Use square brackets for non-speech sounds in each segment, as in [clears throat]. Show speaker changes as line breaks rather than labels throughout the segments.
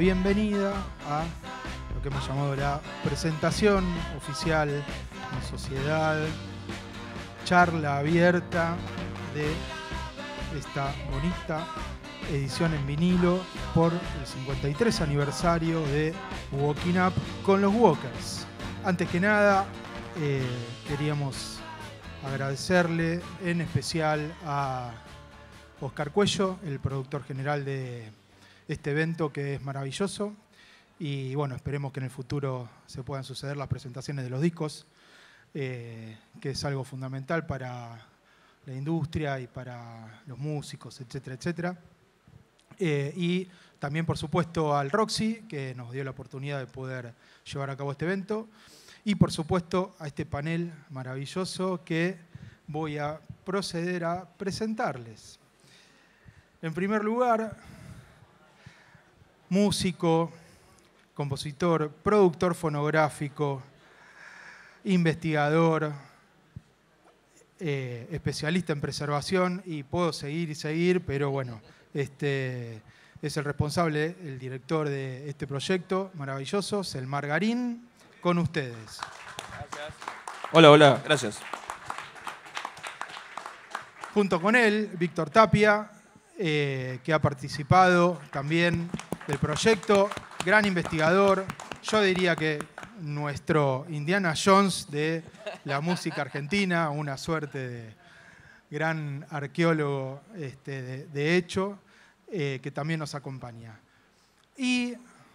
bienvenida a lo que hemos llamado la presentación oficial en sociedad, charla abierta de esta bonita edición en vinilo por el 53 aniversario de Walking Up con los Walkers. Antes que nada, eh, queríamos agradecerle en especial a Oscar Cuello, el productor general de este evento que es maravilloso. Y bueno, esperemos que en el futuro se puedan suceder las presentaciones de los discos, eh, que es algo fundamental para la industria y para los músicos, etcétera, etcétera. Eh, y también, por supuesto, al Roxy, que nos dio la oportunidad de poder llevar a cabo este evento. Y, por supuesto, a este panel maravilloso que voy a proceder a presentarles. En primer lugar, músico, compositor, productor fonográfico, investigador, eh, especialista en preservación y puedo seguir y seguir, pero bueno, este, es el responsable, el director de este proyecto maravilloso, el Margarín, con ustedes.
Gracias. Hola, hola, gracias.
Junto con él, Víctor Tapia, eh, que ha participado también del proyecto, gran investigador, yo diría que nuestro Indiana Jones de la música argentina, una suerte de gran arqueólogo este, de, hecho, eh, que también nos acompaña. Y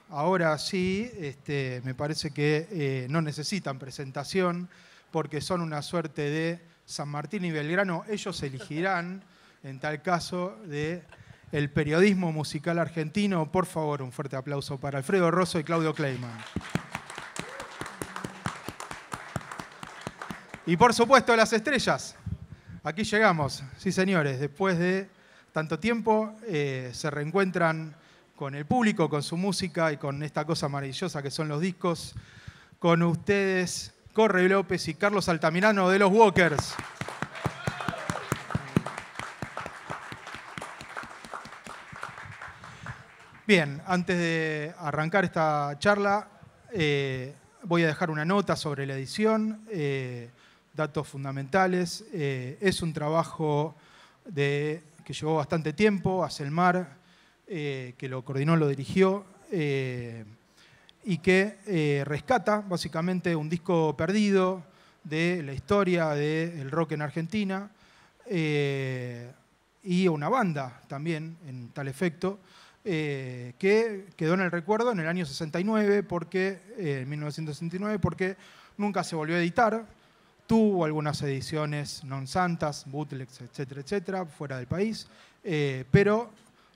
ahora sí, este, me parece que eh, no necesitan presentación porque son una suerte de San Martín y Belgrano, ellos elegirán, en tal caso, de el periodismo musical argentino. Por favor, un fuerte aplauso para Alfredo Rosso y Claudio Kleiman. Y por supuesto, las estrellas. Aquí llegamos, sí señores, después de tanto tiempo eh, se reencuentran con el público, con su música y con esta cosa maravillosa que son los discos. Con ustedes, Corre López y Carlos Altamirano de los Walkers. Bien, antes de arrancar esta charla, eh, voy a dejar una nota sobre la edición, eh, datos fundamentales. Eh, es un trabajo que llevó bastante tiempo, hace el mar, que lo coordinó, lo dirigió, y que rescata básicamente un disco perdido de la historia del rock en Argentina y una banda también, en tal efecto. Eh, que quedó en el recuerdo en el año 69, porque, 1969, eh, porque nunca se volvió a editar. Tuvo algunas ediciones non santas, bootlegs, etcétera, etcétera, fuera del país, eh, pero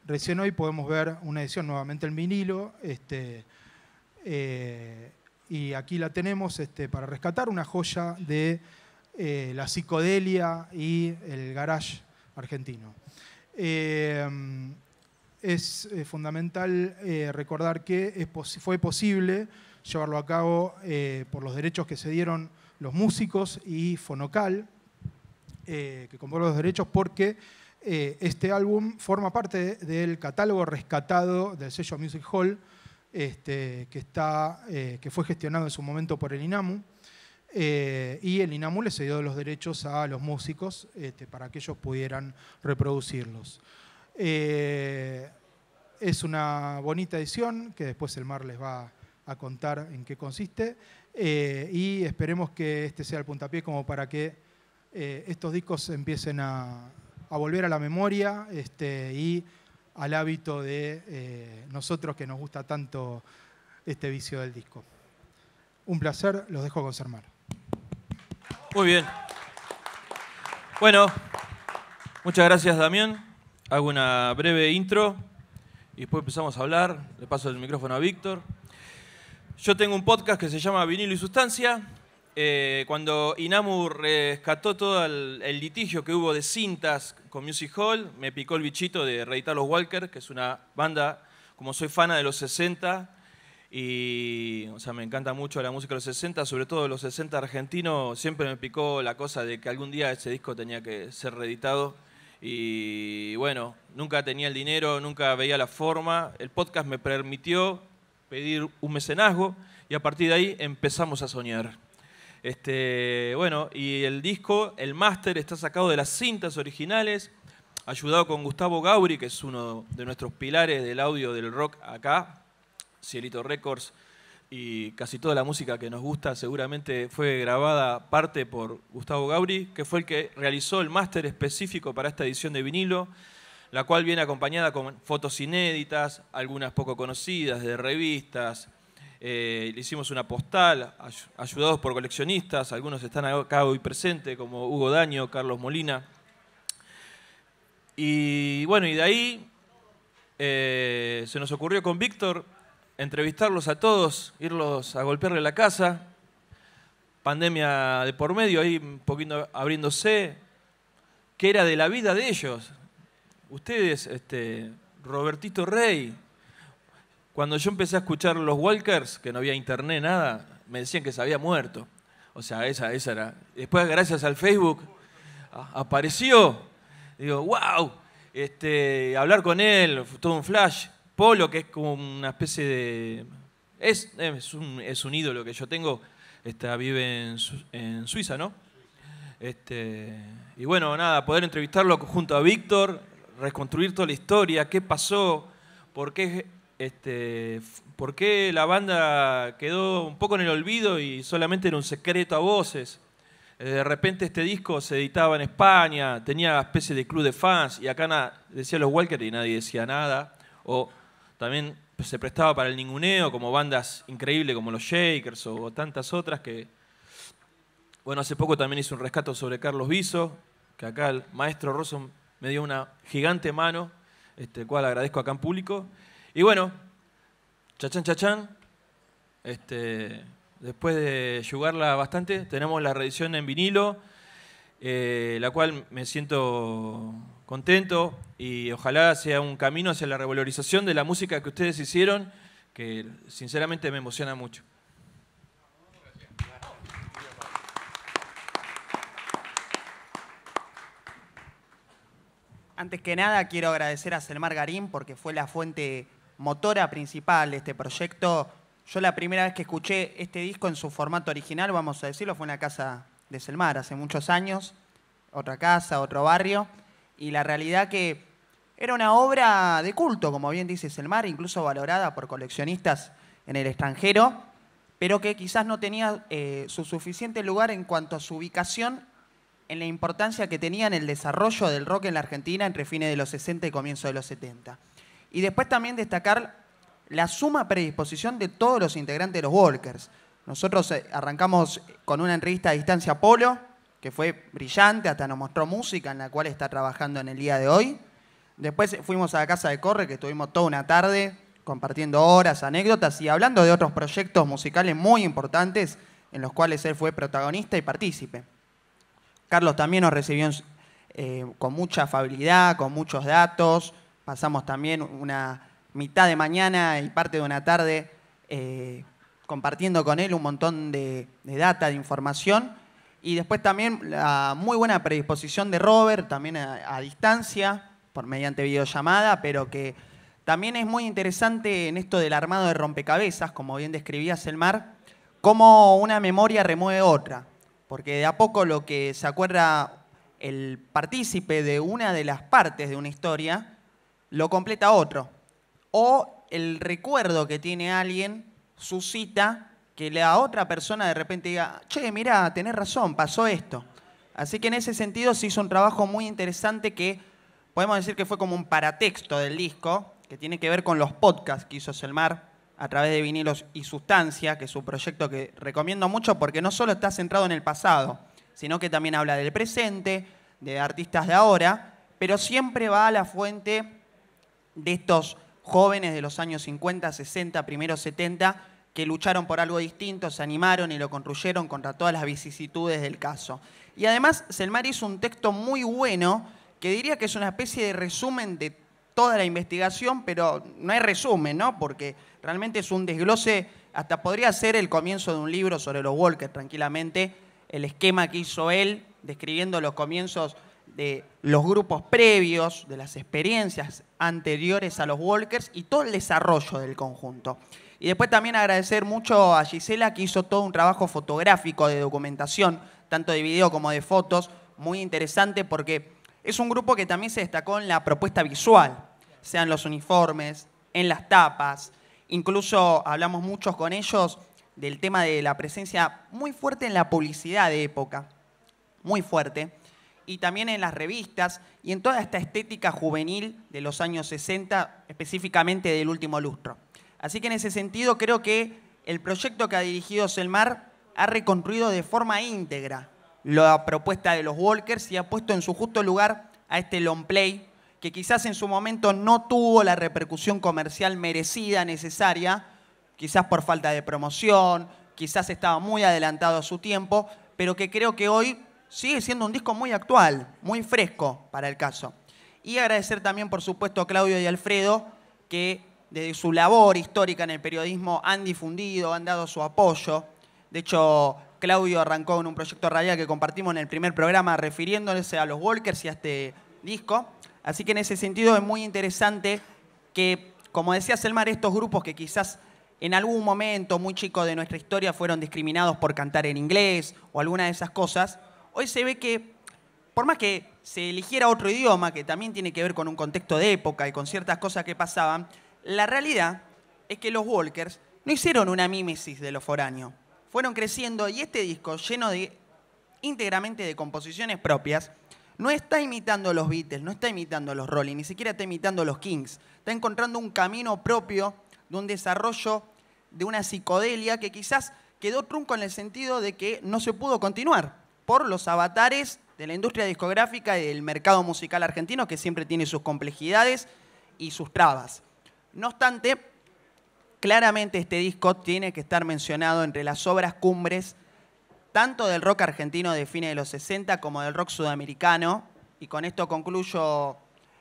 recién hoy podemos ver una edición nuevamente en vinilo. Este, y aquí la tenemos este, para rescatar una joya de la psicodelia y el garage argentino es eh, fundamental eh, recordar que fue posible llevarlo a cabo eh, por los derechos que se dieron los músicos y Fonocal, que compró los derechos porque este álbum forma parte del catálogo rescatado del sello Music Hall, este, que, fue gestionado en su momento por el INAMU. y el INAMU le cedió los derechos a los músicos este, para que ellos pudieran reproducirlos. Eh, es una bonita edición que después el mar les va a contar en qué consiste eh, y esperemos que este sea el puntapié como para que eh, estos discos empiecen a, volver a la memoria este, y al hábito de nosotros que nos gusta tanto este vicio del disco. Un
placer, los dejo con Sermar. Muy bien. Bueno, muchas gracias Damián. Hago una breve intro y después empezamos a hablar. Le paso el micrófono a Víctor. Yo tengo un podcast que se llama Vinilo y Sustancia. Eh, cuando Inamu rescató todo el, litigio que hubo de cintas con Music Hall, me picó el bichito de reeditar los Walker, que es una banda, como soy fana de los 60, y o sea, me encanta mucho la música de los 60, sobre todo los 60 argentinos, siempre me picó la cosa de que algún día ese disco tenía que ser reeditado y bueno, nunca tenía el dinero, nunca veía la forma. El podcast me permitió pedir un mecenazgo y a partir de ahí empezamos a soñar. Este, bueno, y el disco, el máster, está sacado de las cintas originales, ayudado con Gustavo Gauri, que es uno de nuestros pilares del audio del rock acá, Cielito Records, y casi toda la música que nos gusta seguramente fue grabada parte por Gustavo Gauri, que fue el que realizó el máster específico para esta edición de vinilo, la cual viene acompañada con fotos inéditas, algunas poco conocidas, de revistas. Eh, le hicimos una postal, ayudados por coleccionistas, algunos están acá hoy presentes, como Hugo Daño, Carlos Molina. Y bueno, y de ahí eh, se nos ocurrió con Víctor entrevistarlos a todos, irlos a golpearle la casa. Pandemia de por medio, ahí un poquito abriéndose. ¿Qué era de la vida de ellos? Ustedes, este, Robertito Rey. Cuando yo empecé a escuchar los Walkers, que no había internet, nada, me decían que se había muerto. O sea, esa, esa era. Después, gracias al Facebook, apareció. Digo, wow, este, hablar con él, todo un flash. Polo, que es como una especie de... Es, es, un, ídolo que yo tengo, Esta, vive en, Suiza, ¿no? Este, y bueno, nada, poder entrevistarlo junto a Víctor, reconstruir toda la historia, qué pasó, por qué, este, por la banda quedó un poco en el olvido y solamente era un secreto a voces. Eh, de repente este disco se editaba en España, tenía una especie de club de fans y acá decía los Walker y nadie decía nada. O también pues, se prestaba para el ninguneo, como bandas increíbles como los Shakers o tantas otras que... Bueno, hace poco también hice un rescato sobre Carlos Viso, que acá el maestro Rosso me dio una gigante mano, este, cual agradezco acá en público. Y bueno, chachán, chachán, este, después de jugarla bastante, tenemos la reedición en vinilo, eh, la cual me siento contento y ojalá sea un camino hacia la revalorización de la música que ustedes hicieron, que sinceramente
me emociona mucho. Antes que nada, quiero agradecer a Selmar Garín porque fue la fuente motora principal de este proyecto. Yo la primera vez que escuché este disco en su formato original, vamos a decirlo, fue en la casa de Selmar hace muchos años, otra casa, otro barrio y la realidad que era una obra de culto, como bien dice mar incluso valorada por coleccionistas en el extranjero, pero que quizás no tenía eh, su suficiente lugar en cuanto a su ubicación en la importancia que tenía en el desarrollo del rock en la Argentina entre fines de los 60 y comienzo de los 70. Y después también destacar la suma predisposición de todos los integrantes de los Walkers. Nosotros eh, arrancamos con una entrevista a distancia Polo, que fue brillante, hasta nos mostró música en la cual está trabajando en el día de hoy. Después fuimos a la casa de Corre, que estuvimos toda una tarde compartiendo horas, anécdotas y hablando de otros proyectos musicales muy importantes en los cuales él fue protagonista y partícipe. Carlos también nos recibió eh, con mucha afabilidad, con muchos datos. Pasamos también una mitad de mañana y parte de una tarde eh, compartiendo con él un montón de, de data, de información y después también la muy buena predisposición de Robert, también a, distancia, por mediante videollamada, pero que también es muy interesante en esto del armado de rompecabezas, como bien describías, el mar cómo una memoria remueve otra. Porque de a poco lo que se acuerda el partícipe de una de las partes de una historia, lo completa otro. O el recuerdo que tiene alguien suscita que la otra persona de repente diga, che, mirá, tenés razón, pasó esto. Así que en ese sentido se hizo un trabajo muy interesante que podemos decir que fue como un paratexto del disco, que tiene que ver con los podcasts que hizo Selmar a través de vinilos y sustancia, que es un proyecto que recomiendo mucho porque no solo está centrado en el pasado, sino que también habla del presente, de artistas de ahora, pero siempre va a la fuente de estos jóvenes de los años 50, 60, primeros 70, que lucharon por algo distinto, se animaron y lo construyeron contra todas las vicisitudes del caso. Y además, Selmar hizo un texto muy bueno que diría que es una especie de resumen de toda la investigación, pero no hay resumen, ¿no? Porque realmente es un desglose, hasta podría ser el comienzo de un libro sobre los walkers, tranquilamente, el esquema que hizo él, describiendo los comienzos de los grupos previos, de las experiencias anteriores a los Walkers y todo el desarrollo del conjunto. Y después también agradecer mucho a Gisela que hizo todo un trabajo fotográfico de documentación, tanto de video como de fotos, muy interesante porque es un grupo que también se destacó en la propuesta visual, sean los uniformes, en las tapas, incluso hablamos muchos con ellos del tema de la presencia muy fuerte en la publicidad de época, muy fuerte, y también en las revistas y en toda esta estética juvenil de los años 60, específicamente del último lustro. Así que en ese sentido creo que el proyecto que ha dirigido Selmar ha reconstruido de forma íntegra la propuesta de los Walkers y ha puesto en su justo lugar a este long play que quizás en su momento no tuvo la repercusión comercial merecida, necesaria, quizás por falta de promoción, quizás estaba muy adelantado a su tiempo, pero que creo que hoy sigue siendo un disco muy actual, muy fresco para el caso. Y agradecer también, por supuesto, a Claudio y Alfredo, que de su labor histórica en el periodismo han difundido, han dado su apoyo. De hecho, Claudio arrancó en un proyecto radial que compartimos en el primer programa refiriéndose a los Walkers y a este disco. Así que en ese sentido es muy interesante que, como decía Selmar, estos grupos que quizás en algún momento muy chico de nuestra historia fueron discriminados por cantar en inglés o alguna de esas cosas, hoy se ve que, por más que se eligiera otro idioma, que también tiene que ver con un contexto de época y con ciertas cosas que pasaban, la realidad es que los Walkers no hicieron una mímesis de lo foráneo. Fueron creciendo y este disco, lleno de íntegramente de composiciones propias, no está imitando a los Beatles, no está imitando a los Rolling, ni siquiera está imitando a los Kings. Está encontrando un camino propio de un desarrollo de una psicodelia que quizás quedó trunco en el sentido de que no se pudo continuar por los avatares de la industria discográfica y del mercado musical argentino que siempre tiene sus complejidades y sus trabas. No obstante, claramente este disco tiene que estar mencionado entre las obras cumbres tanto del rock argentino de fines de los 60 como del rock sudamericano. Y con esto concluyo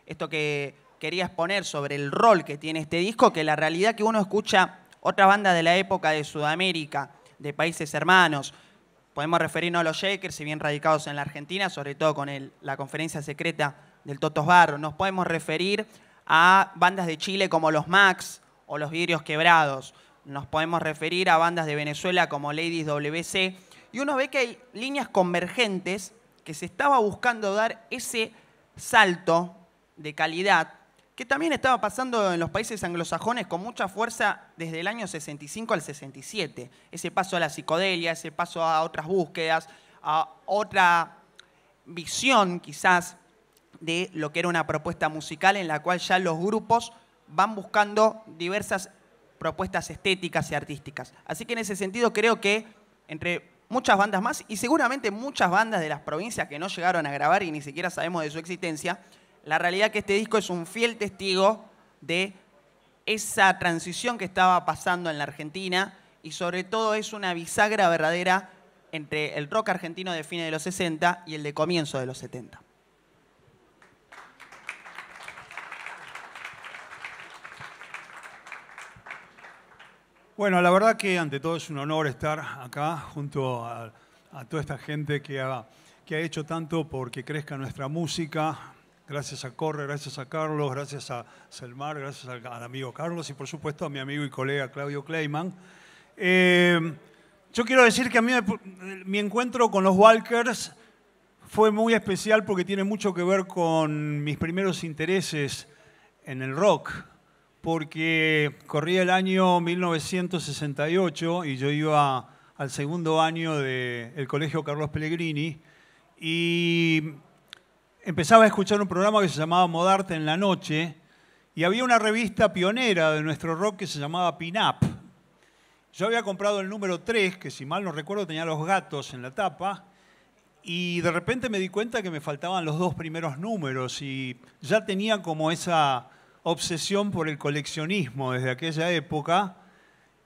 esto que quería exponer sobre el rol que tiene este disco, que la realidad que uno escucha otra bandas de la época de Sudamérica, de países hermanos, podemos referirnos a los Shakers, si bien radicados en la Argentina, sobre todo con la conferencia secreta del Totos Barro, nos podemos referir a bandas de Chile como los Max o los Vidrios Quebrados. Nos podemos referir a bandas de Venezuela como Ladies WC. Y uno ve que hay líneas convergentes que se estaba buscando dar ese salto de calidad que también estaba pasando en los países anglosajones con mucha fuerza desde el año 65 al 67. Ese paso a la psicodelia, ese paso a otras búsquedas, a otra visión quizás de lo que era una propuesta musical en la cual ya los grupos van buscando diversas propuestas estéticas y artísticas. Así que en ese sentido creo que entre muchas bandas más y seguramente muchas bandas de las provincias que no llegaron a grabar y ni siquiera sabemos de su existencia, la realidad que este disco es un fiel testigo de esa transición que estaba pasando en la Argentina y sobre todo es una bisagra verdadera entre el rock argentino de fines de los 60 y el de comienzo de los 70. Bueno, la verdad
que ante todo es un honor estar acá junto a, toda esta gente que ha, hecho tanto porque crezca nuestra música. Gracias a Corre, gracias a Carlos, gracias a Selmar, gracias al, amigo Carlos y por supuesto a mi amigo y colega Claudio Kleiman. Eh, yo quiero decir que a mí mi encuentro con los Walkers fue muy especial porque tiene mucho que ver con mis primeros intereses en el rock porque corría el año 1968 y yo iba al segundo año del Colegio Carlos Pellegrini y empezaba a escuchar un programa que se llamaba Modarte en la Noche y había una revista pionera de nuestro rock que se llamaba Pin Up. Yo había comprado el número 3, que si mal no recuerdo tenía los gatos en la tapa, y de repente me di cuenta que me faltaban los dos primeros números y ya tenía como esa obsesión por el coleccionismo desde aquella época.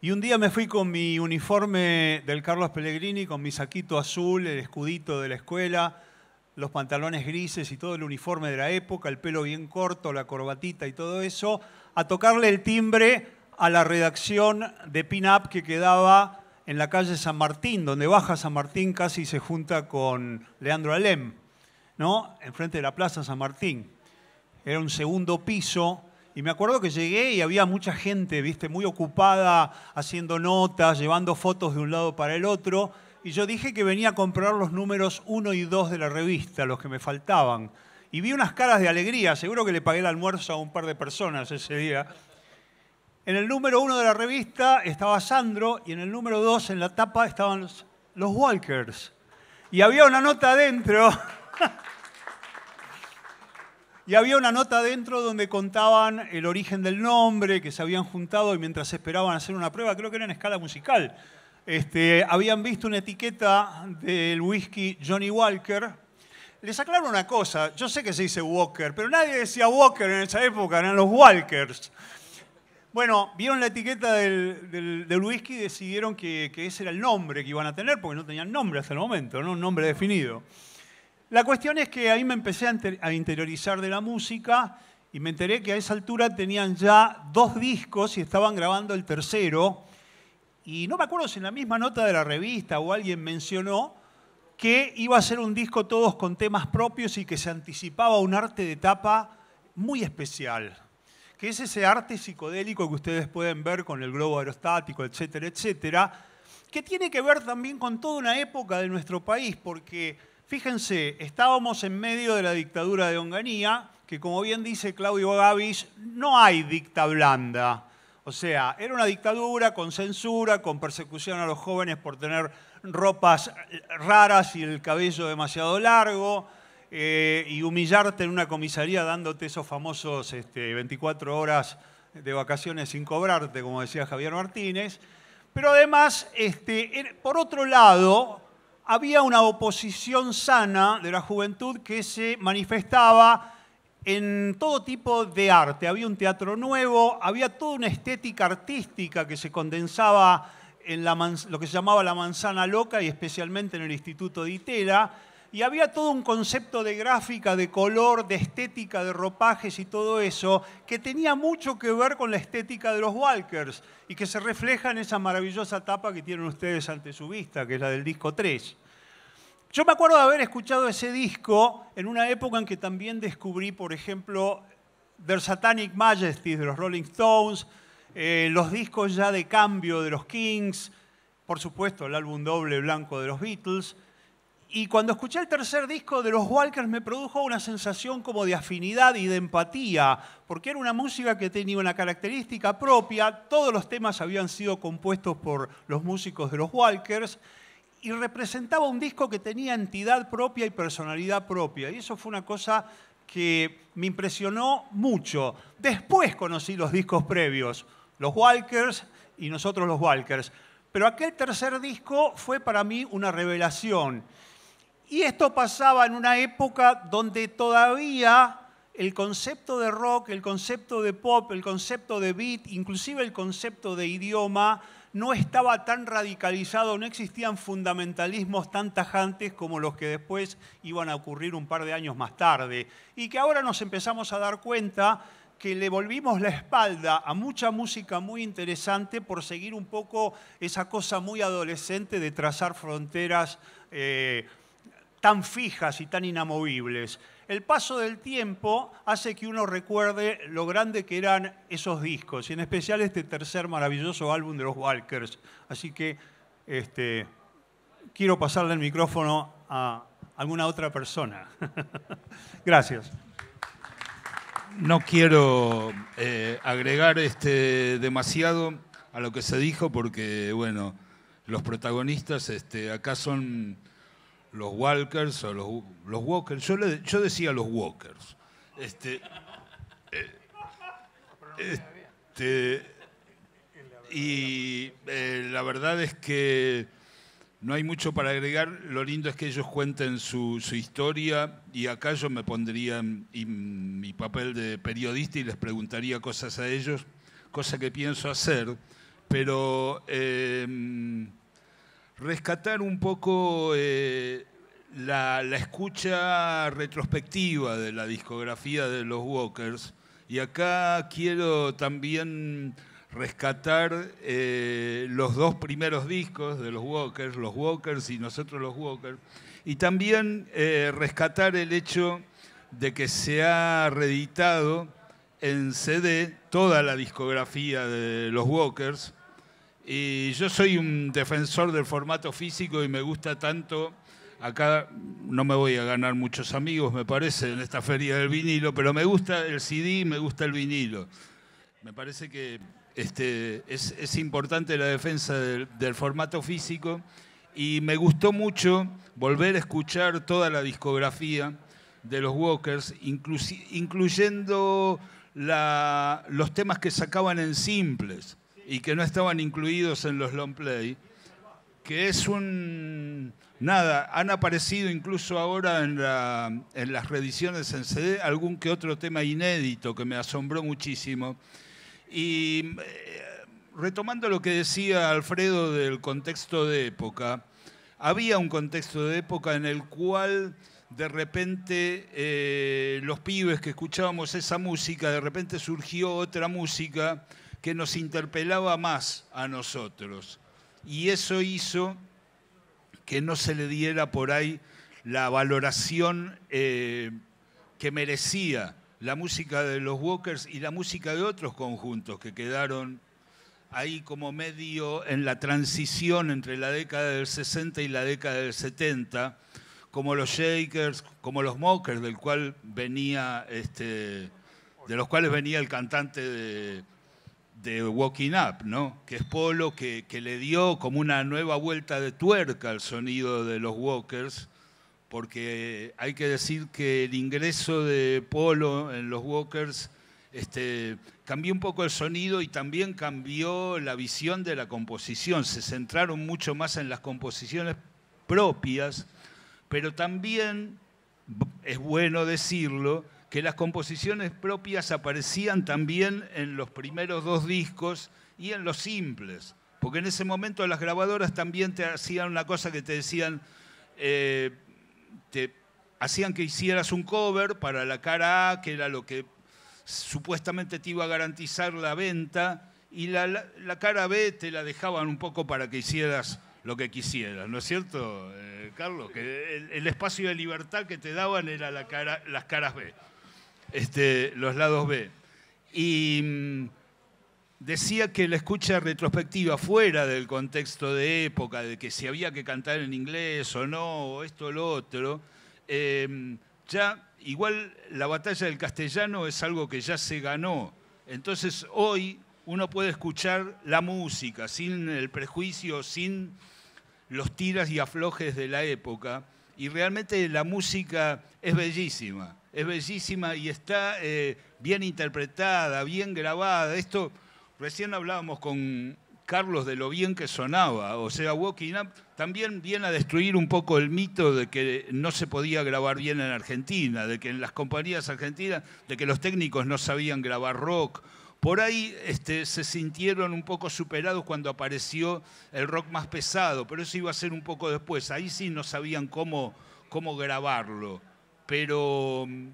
Y un día me fui con mi uniforme del Carlos Pellegrini, con mi saquito azul, el escudito de la escuela, los pantalones grises y todo el uniforme de la época, el pelo bien corto, la corbatita y todo eso, a tocarle el timbre a la redacción de Pin Up que quedaba en la calle San Martín, donde baja San Martín casi se junta con Leandro Alem, ¿no? Enfrente de la Plaza San Martín era un segundo piso. Y me acuerdo que llegué y había mucha gente, viste, muy ocupada haciendo notas, llevando fotos de un lado para el otro. Y yo dije que venía a comprar los números uno y dos de la revista, los que me faltaban. Y vi unas caras de alegría, seguro que le pagué el almuerzo a un par de personas ese día. En el número uno de la revista estaba Sandro y en el número dos, en la tapa estaban los, Walkers. Y había una nota adentro [laughs] Y había una nota dentro donde contaban el origen del nombre, que se habían juntado y mientras esperaban hacer una prueba, creo que era en escala musical, este, habían visto una etiqueta del whisky Johnny Walker. Les aclaro una cosa, yo sé que se dice Walker, pero nadie decía Walker en esa época, eran los Walkers. Bueno, vieron la etiqueta del, whisky y decidieron que, que, ese era el nombre que iban a tener, porque no tenían nombre hasta el momento, no un nombre definido. La cuestión es que ahí me empecé a interiorizar de la música y me enteré que a esa altura tenían ya dos discos y estaban grabando el tercero. Y no me acuerdo si en la misma nota de la revista o alguien mencionó que iba a ser un disco todos con temas propios y que se anticipaba un arte de tapa muy especial, que es ese arte psicodélico que ustedes pueden ver con el globo aerostático, etcétera, etcétera, que tiene que ver también con toda una época de nuestro país, porque Fíjense, estábamos en medio de la dictadura de Onganía, que como bien dice Claudio Gavis, no hay dicta blanda. O sea, era una dictadura con censura, con persecución a los jóvenes por tener ropas raras y el cabello demasiado largo, eh, y humillarte en una comisaría dándote esos famosos 24 este, horas de vacaciones sin cobrarte, como decía Javier Martínez. Pero además, este, por otro lado, había una oposición sana de la juventud que se manifestaba en todo tipo de arte. Había un teatro nuevo, había toda una estética artística que se condensaba en la lo que se llamaba la manzana loca y especialmente en el Instituto de Itera y había todo un concepto de gráfica, de color, de estética, de ropajes y todo eso, que tenía mucho que ver con la estética de los Walkers y que se refleja en esa maravillosa tapa que tienen ustedes ante su vista, que es la del disco 3. Yo me acuerdo de haber escuchado ese disco en una época en que también descubrí, por ejemplo, The Satanic Majesties de los Rolling Stones, eh, los discos ya de cambio de los Kings, por supuesto el álbum doble blanco de los Beatles, y cuando escuché el tercer disco de los Walkers me produjo una sensación como de afinidad y de empatía, porque era una música que tenía una característica propia, todos los temas habían sido compuestos por los músicos de los Walkers y representaba un disco que tenía entidad propia y personalidad propia. Y eso fue una cosa que me impresionó mucho. Después conocí los discos previos, los Walkers y nosotros los Walkers. Pero aquel tercer disco fue para mí una revelación y esto pasaba en una época donde todavía el concepto de rock, el concepto de pop, el concepto de beat, inclusive el concepto de idioma, no estaba tan radicalizado, no existían fundamentalismos tan tajantes como los que después iban a ocurrir un par de años más tarde. Y que ahora nos empezamos a dar cuenta que le volvimos la espalda a mucha música muy interesante por seguir un poco esa cosa muy adolescente de trazar fronteras. Eh, tan fijas y tan inamovibles. El paso del tiempo hace que uno recuerde lo grande que eran esos discos, y en especial este tercer maravilloso álbum de los Walkers. Así que este, quiero pasarle el micrófono a alguna otra persona. [laughs]
Gracias. No quiero eh, agregar este, demasiado a lo que se dijo porque, bueno, los protagonistas este, acá son los walkers o los, walkers. Yo, decía los walkers. Este, eh, este y eh, la verdad es que no hay mucho para agregar. Lo lindo es que ellos cuenten su, historia y acá yo me pondría mi papel de periodista y les preguntaría cosas a ellos, cosa que pienso hacer, pero... Eh, rescatar un poco eh, la, escucha retrospectiva de la discografía de los Walkers. Y acá quiero también rescatar eh, los dos primeros discos de los Walkers, los Walkers y nosotros los Walkers. Y también eh, rescatar el hecho de que se ha reeditado en CD toda la discografía de los Walkers y yo soy un defensor del formato físico y me gusta tanto. Acá no me voy a ganar muchos amigos, me parece, en esta feria del vinilo, pero me gusta el CD, me gusta el vinilo. Me parece que este, es, importante la defensa del, formato físico y me gustó mucho volver a escuchar toda la discografía de los Walkers, incluyendo la, los temas que sacaban en simples y que no estaban incluidos en los long play, que es un... Nada, han aparecido incluso ahora en, las reediciones en CD algún que otro tema inédito que me asombró muchísimo. Y eh, retomando lo que decía Alfredo del contexto de época, había un contexto de época en el cual de repente eh, los pibes que escuchábamos esa música, de repente surgió otra música que nos interpelaba más a nosotros. Y eso hizo que no se le diera por ahí la valoración eh, que merecía la música de los Walkers y la música de otros conjuntos que quedaron ahí como medio en la transición entre la década del 60 y la década del 70, como los Shakers, como los Mockers, del cual venía este, de los cuales venía el cantante de, de Walking Up, ¿no? que es Polo, que, le dio como una nueva vuelta de tuerca al sonido de los Walkers, porque hay que decir que el ingreso de Polo en los Walkers este, cambió un poco el sonido y también cambió la visión de la composición. Se centraron mucho más en las composiciones propias, pero también, es bueno decirlo, que las composiciones propias aparecían también en los primeros dos discos y en los simples, porque en ese momento las grabadoras también te hacían una cosa que te decían, eh, te hacían que hicieras un cover para la cara A, que era lo que supuestamente te iba a garantizar la venta, y la, cara B te la dejaban un poco para que hicieras lo que quisieras, ¿no es cierto, eh, Carlos? Que el, espacio de libertad que te daban era la cara, las caras B. Este, los lados B. Y mm, decía que la escucha retrospectiva fuera del contexto de época, de que si había que cantar en inglés o no, o esto o lo otro, em, ya igual la batalla del castellano es algo que ya se ganó. Entonces hoy uno puede escuchar la música sin el prejuicio, sin los tiras y aflojes de la época, y realmente la música es bellísima es bellísima y está eh, bien interpretada, bien grabada. Esto, recién hablábamos con Carlos de lo bien que sonaba, o sea, Walking Up también viene a destruir un poco el mito de que no se podía grabar bien en Argentina, de que en las compañías argentinas, de que los técnicos no sabían grabar rock. Por ahí este, se sintieron un poco superados cuando apareció el rock más pesado, pero eso iba a ser un poco después. Ahí sí no sabían cómo, cómo grabarlo pero mm,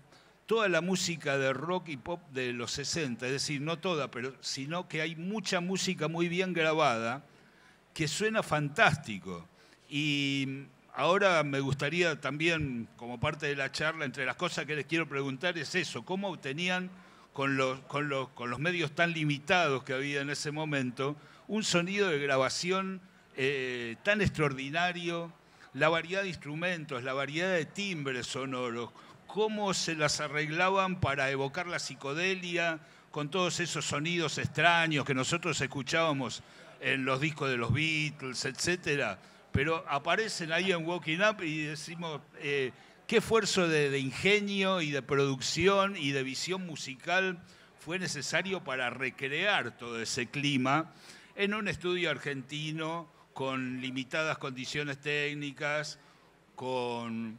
toda la música de rock y pop de los 60, es decir, no toda, pero sino que hay mucha música muy bien grabada que suena fantástico. Y mm, ahora me gustaría también, como parte de la charla, entre las cosas que les quiero preguntar es eso, ¿cómo obtenían con los, con los, medios tan limitados que había en ese momento un sonido de grabación eh, tan extraordinario? la variedad de instrumentos, la variedad de timbres sonoros, cómo se las arreglaban para evocar la psicodelia con todos esos sonidos extraños que nosotros escuchábamos en los discos de los Beatles, etc. Pero aparecen ahí en Walking Up y decimos eh, qué esfuerzo de ingenio y de producción y de visión musical fue necesario para recrear todo ese clima en un estudio argentino con limitadas condiciones técnicas, con,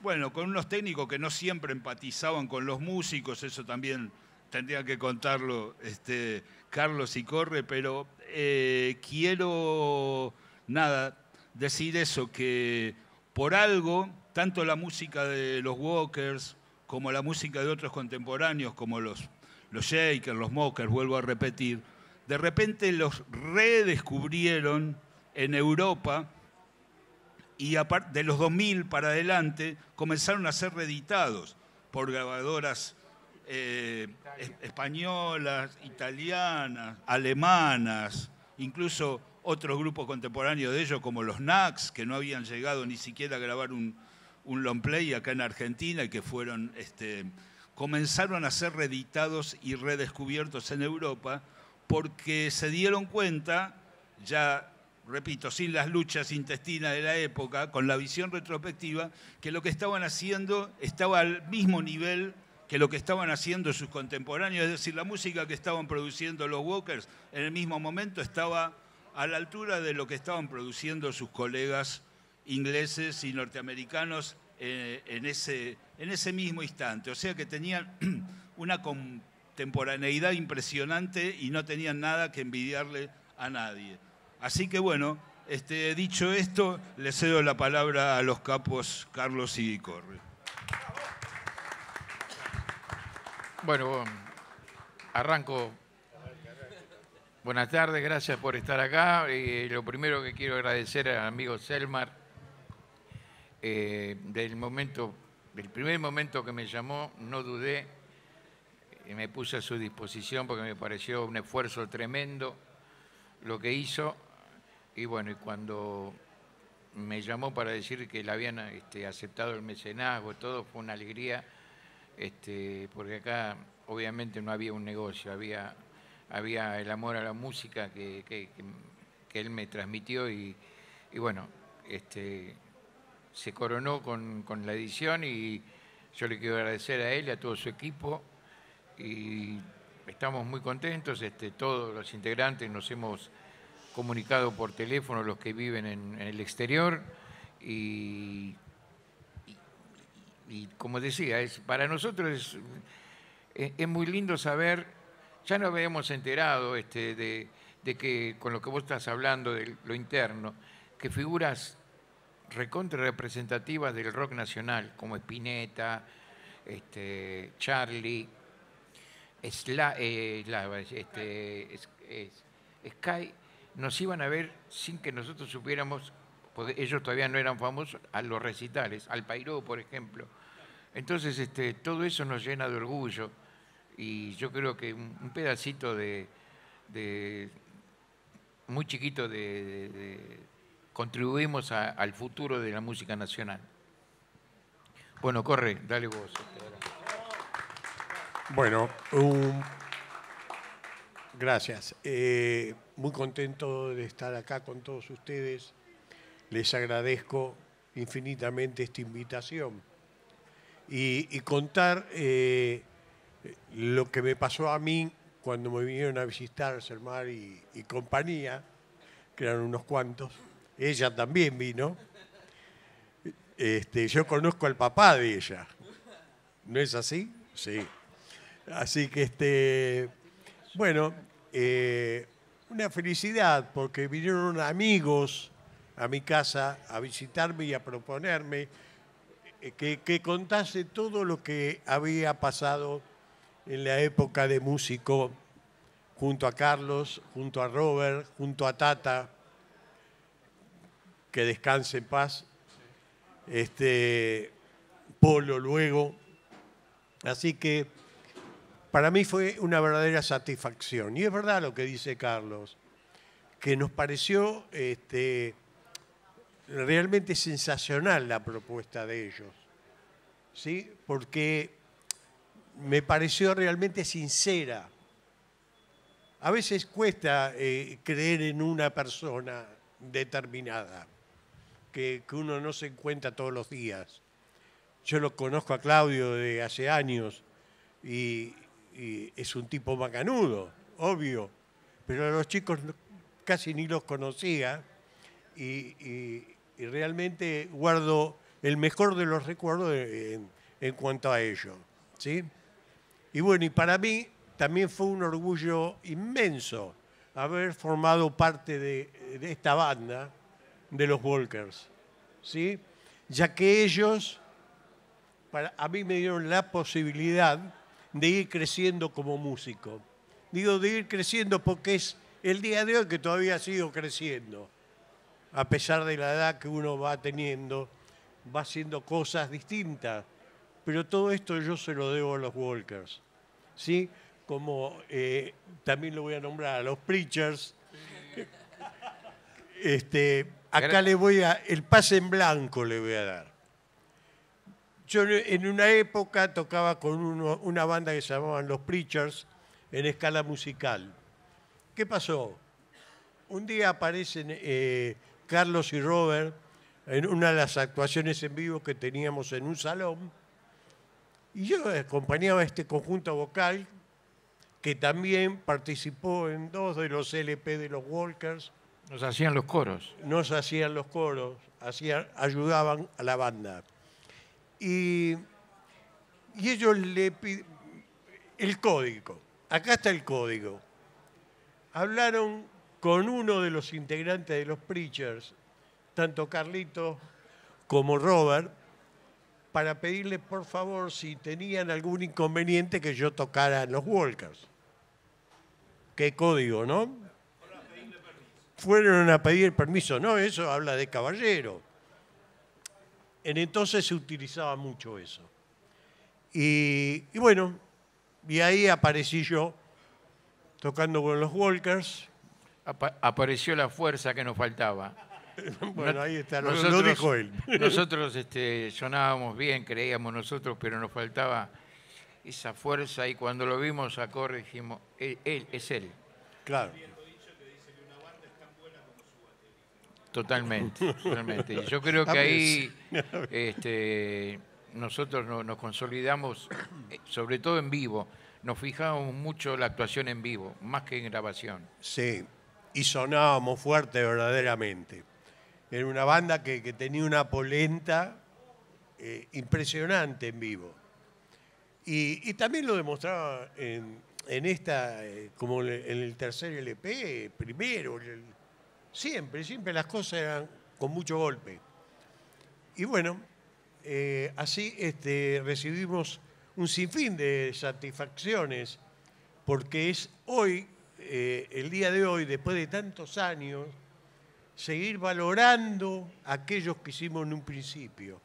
bueno, con unos técnicos que no siempre empatizaban con los músicos, eso también tendría que contarlo este, Carlos y Corre, pero eh, quiero, nada, decir eso, que por algo, tanto la música de los Walkers como la música de otros contemporáneos, como los, los Shakers, los Mockers, vuelvo a repetir, de repente los redescubrieron en Europa y de los 2000 para adelante comenzaron a ser reeditados por grabadoras eh, españolas, italianas, alemanas, incluso otros grupos contemporáneos de ellos como los Nax, que no habían llegado ni siquiera a grabar un, un long play acá en Argentina y que fueron, este, comenzaron a ser reeditados y redescubiertos en Europa porque se dieron cuenta, ya repito, sin las luchas intestinas de la época, con la visión retrospectiva, que lo que estaban haciendo estaba al mismo nivel que lo que estaban haciendo sus contemporáneos, es decir, la música que estaban produciendo los Walkers en el mismo momento estaba a la altura de lo que estaban produciendo sus colegas ingleses y norteamericanos eh, en, ese, en ese mismo instante. O sea que tenían [clears throat] una contemporaneidad impresionante y no tenían nada que envidiarle a nadie. Así que bueno, este, dicho esto, le cedo la palabra a los capos Carlos y Corre. Bueno, um,
arranco. Buenas tardes, gracias por estar acá. Eh, lo primero que quiero agradecer al amigo Selmar eh, del momento, del primer momento que me llamó, no dudé, me puse a su disposición porque me pareció un esfuerzo tremendo lo que hizo y bueno, y cuando me llamó para decir que le habían este, aceptado el mecenazgo, todo fue una alegría, este, porque acá obviamente no había un negocio, había, había el amor a la música que, que, él me transmitió y, bueno, este, se coronó con, la edición y yo le quiero agradecer a él y a todo su equipo y estamos muy contentos, todos los integrantes nos hemos comunicado por teléfono los que viven en, el exterior y, como decía, es, para nosotros es, muy lindo saber, ya nos habíamos enterado este, de, que con lo que vos estás hablando de lo interno, que figuras recontra representativas del rock nacional, como Spinetta, este, Charlie, eh, este, Sky nos iban a ver sin que nosotros supiéramos, ellos todavía no eran famosos, a los recitales, al Pairó, por ejemplo. Entonces, este, todo eso nos llena de orgullo y yo creo que un pedacito de, muy chiquito de, contribuimos al futuro de la música nacional. Bueno, corre, dale vos. Bueno,
gracias. Eh, muy contento de estar acá con todos ustedes. Les agradezco infinitamente esta invitación y, contar eh, lo que me pasó a mí cuando me vinieron a visitar Sermar y, y compañía, que eran unos cuantos. Ella también vino. Este, yo conozco al papá de ella. ¿No es así? Sí. Así que, este, bueno, eh, una felicidad porque vinieron amigos a mi casa a visitarme y a proponerme eh, que, contase todo lo que había pasado en la época de músico junto a Carlos, junto a Robert, junto a Tata, que descanse en paz, este, Polo luego. Así que para mí fue una verdadera satisfacción. Y es verdad lo que dice Carlos, que nos pareció este, realmente sensacional la propuesta de ellos, ¿sí? porque me pareció realmente sincera. A veces cuesta eh, creer en una persona determinada, que, que uno no se encuentra todos los días. Yo lo conozco a Claudio de hace años y, es un tipo macanudo, obvio, pero a los chicos casi ni los conocía y, realmente guardo el mejor de los recuerdos en, cuanto a ellos. ¿sí? Y bueno, y para mí también fue un orgullo inmenso haber formado parte de, esta banda de los Walkers, ¿sí? ya que ellos para, a mí me dieron la posibilidad de ir creciendo como músico. Digo de ir creciendo porque es el día de hoy que todavía sigo creciendo. A pesar de la edad que uno va teniendo, va haciendo cosas distintas. Pero todo esto yo se lo debo a los Walkers. ¿Sí? Como eh, también lo voy a nombrar a los Preachers. Este, acá le voy a. El pase en blanco le voy a dar. Yo en una época tocaba con una banda que se llamaban Los Preachers en escala musical. ¿Qué pasó? Un día aparecen eh, Carlos y Robert en una de las actuaciones en vivo que teníamos en un salón y yo acompañaba a este conjunto vocal que también participó en dos de los LP de los Walkers.
Nos hacían los coros.
Nos hacían los coros, ayudaban a la banda. Y, ellos le pidieron el código. Acá está el código. Hablaron con uno de los integrantes de los Preachers, tanto Carlito como Robert, para pedirle por favor si tenían algún inconveniente que yo tocara los Walkers. Qué código, ¿no? Fueron a pedir permiso, no, eso habla de caballero en entonces se utilizaba mucho eso. Y, bueno, y ahí aparecí yo tocando con los Walkers.
apareció la fuerza que nos faltaba. [laughs] bueno, ahí está, lo, nosotros, dijo él. [laughs] nosotros este, sonábamos bien, creíamos nosotros, pero nos faltaba esa fuerza y cuando lo vimos a Corre dijimos, e-, él es él. Claro. Totalmente, [laughs] totalmente. yo creo que ah, ahí [laughs] este, nosotros nos consolidamos, eh, sobre todo en vivo, nos fijamos mucho la actuación en vivo, más que en grabación.
Sí, y sonábamos fuerte verdaderamente. Era una banda que, tenía una polenta eh, impresionante en vivo. Y, también lo demostraba en, esta, eh, como en el tercer LP, primero, el, Siempre, siempre las cosas eran con mucho golpe. Y bueno, eh, así este, recibimos un sinfín de satisfacciones, porque es hoy, eh, el día de hoy, después de tantos años, seguir valorando aquellos que hicimos en un principio.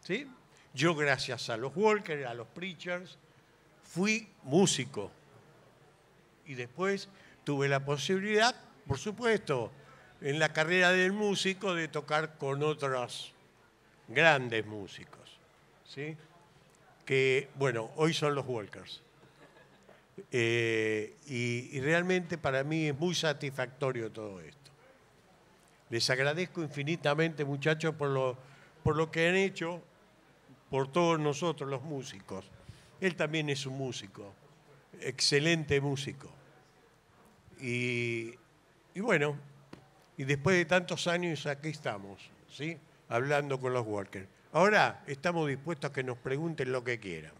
¿sí? Yo, gracias a los Walker, a los Preachers, fui músico. Y después tuve la posibilidad, por supuesto, en la carrera del músico de tocar con otros grandes músicos, ¿sí? que, bueno, hoy son los Walkers. Eh, y, realmente para mí es muy satisfactorio todo esto. Les agradezco infinitamente, muchachos, por lo, por lo que han hecho por todos nosotros los músicos. Él también es un músico, excelente músico. y bueno, y después de tantos años aquí estamos, ¿sí? hablando con los workers. Ahora estamos dispuestos a que nos pregunten lo que quieran.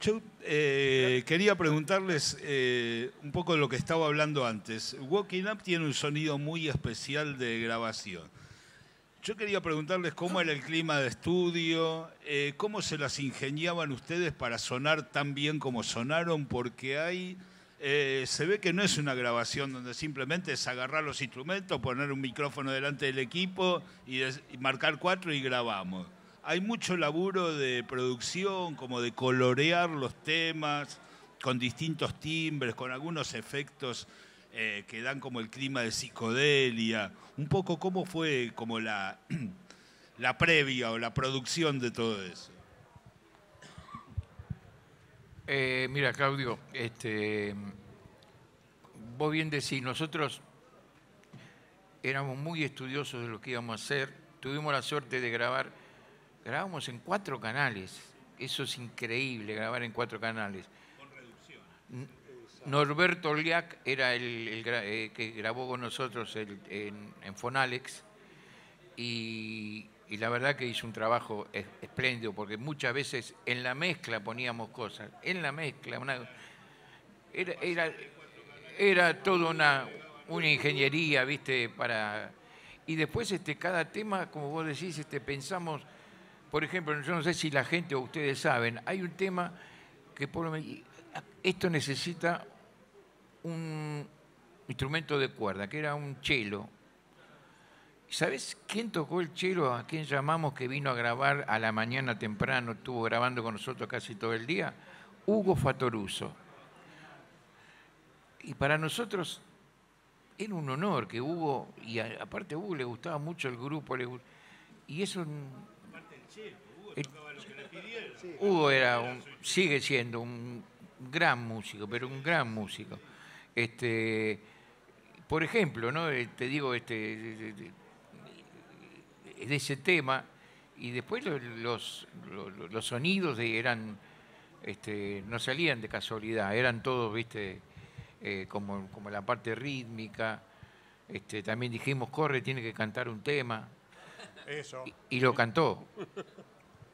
Yo eh, quería preguntarles eh, un poco de lo que estaba hablando antes. Walking Up tiene un sonido muy especial de grabación. Yo quería preguntarles cómo era el clima de estudio, eh, cómo se las ingeniaban ustedes para sonar tan bien como sonaron, porque hay, eh, se ve que no es una grabación donde simplemente es agarrar los instrumentos, poner un micrófono delante del equipo y, y marcar cuatro y grabamos. Hay mucho laburo de producción, como de colorear los temas con distintos timbres, con algunos efectos eh, que dan como el clima de psicodelia, un poco cómo fue como la, [clears throat] la previa o la producción de todo eso.
Eh, mira, Claudio, este, vos bien decís, nosotros éramos muy estudiosos de lo que íbamos a hacer, tuvimos la suerte de grabar, grabamos en cuatro canales, eso es increíble, grabar en cuatro canales. Con reducción. Norberto Oliac era el, eh, que grabó con nosotros en, Fonalex y, la verdad que hizo un trabajo espléndido porque muchas veces en la mezcla poníamos cosas, en la mezcla, era, era, toda una, ingeniería, viste, para... Y después este, cada tema, como vos decís, este, pensamos, por ejemplo, yo no sé si la gente o ustedes saben, hay un tema que por lo menos esto necesita un instrumento de cuerda, que era un chelo. ¿Sabes quién tocó el chelo? ¿A quién llamamos que vino a grabar a la mañana temprano? Estuvo grabando con nosotros casi todo el día. Hugo Fatoruso. Y para nosotros era un honor que Hugo, y aparte a Hugo le gustaba mucho el grupo, y eso...
Aparte chelo, Hugo lo que le pidieron. Hugo era
sigue siendo un gran músico, pero un gran músico. Este, por ejemplo, ¿no? Eh, te digo, este, de ese tema, y después los, los, sonidos eran, este, no salían de casualidad, eran todos, viste, eh, como, la parte rítmica. Este, también dijimos, corre, tiene que cantar un tema. Eso. Y, y lo cantó.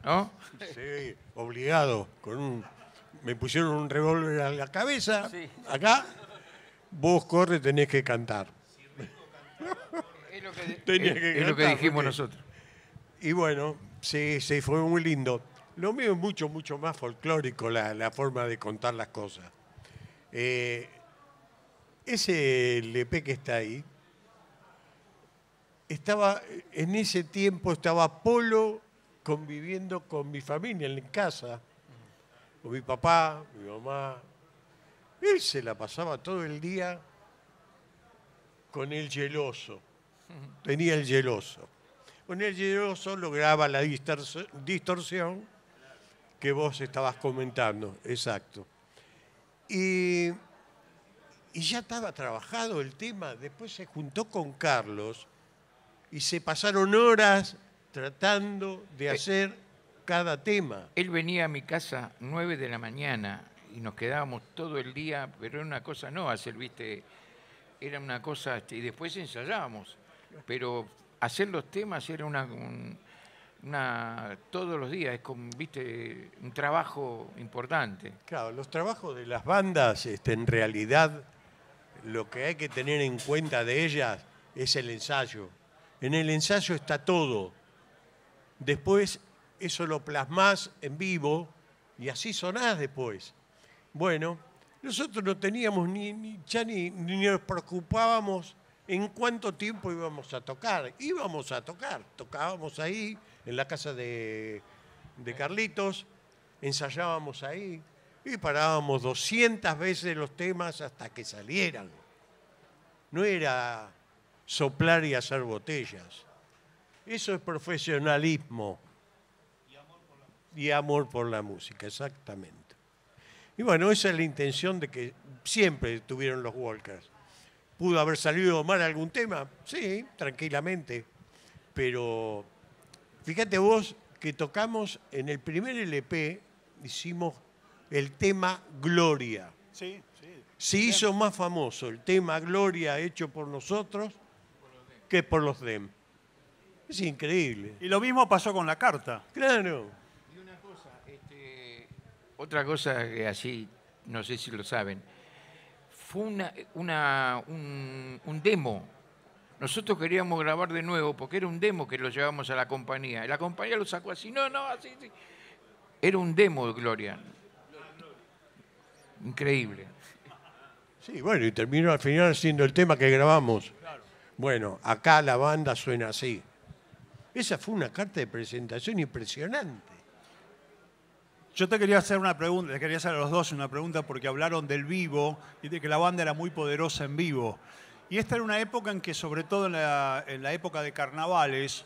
¿No?
Sí, obligado, con un me pusieron un revólver a la cabeza, acá, vos corre, tenés que cantar.
lo que, lo que dijimos
nosotros. Y bueno, sí, fue muy lindo. Lo mío es mucho, mucho más folclórico la, forma de contar las cosas. Eh, ese LP que está ahí, estaba, en ese tiempo estaba Polo conviviendo con mi familia en casa con mi papá, mi mamá. Él se la pasaba todo el día con el geloso. Tenía el geloso. Con el geloso lograba la distorsión que vos estabas comentando, exacto. Y, y ya estaba trabajado el tema, después se juntó con Carlos y se pasaron horas tratando
de eh, hacer cada tema. Él venía a mi casa nueve de la mañana y nos quedábamos todo el día, pero era una cosa no hacer, viste, era una cosa, este, y después ensayábamos, pero hacer los temas era una, una todos los días, es como, viste, un trabajo importante. Claro, los trabajos
de las bandas, este, en realidad, lo que hay que tener en cuenta de ellas es el ensayo. En el ensayo está todo. Después eso lo plasmás en vivo y así sonás después. Bueno, nosotros no teníamos ni, ya ni, nos preocupábamos en cuánto tiempo íbamos a tocar. Íbamos a tocar, tocábamos ahí, en la casa de, de Carlitos, ensayábamos ahí y parábamos 200 veces los temas hasta que salieran. No era soplar y hacer botellas. Eso es profesionalismo y amor por la música, exactamente. Y bueno, esa es la intención de que siempre tuvieron los Walkers. ¿Pudo haber salido mal algún tema? Sí, tranquilamente. Pero fíjate vos que tocamos en el primer LP, hicimos el tema Gloria. Sí, sí. Se hizo más famoso el tema Gloria hecho por nosotros que por los DEM. Es increíble. Y lo mismo pasó
con la carta. Claro. Otra cosa que así, no sé si lo saben, fue una, un, demo. Nosotros queríamos grabar de nuevo porque era un demo que lo llevamos a la compañía. Y la compañía lo sacó así, no, no, así, sí. Era un demo Gloria.
Increíble. Sí, bueno, y terminó al final siendo el tema que grabamos. Bueno, acá la banda suena así. Esa fue una carta de presentación impresionante. Yo te quería hacer una pregunta, les quería hacer a los dos
una pregunta porque hablaron del vivo y de que la banda era muy poderosa en vivo. Y esta era una época en que, sobre todo en la, época de carnavales,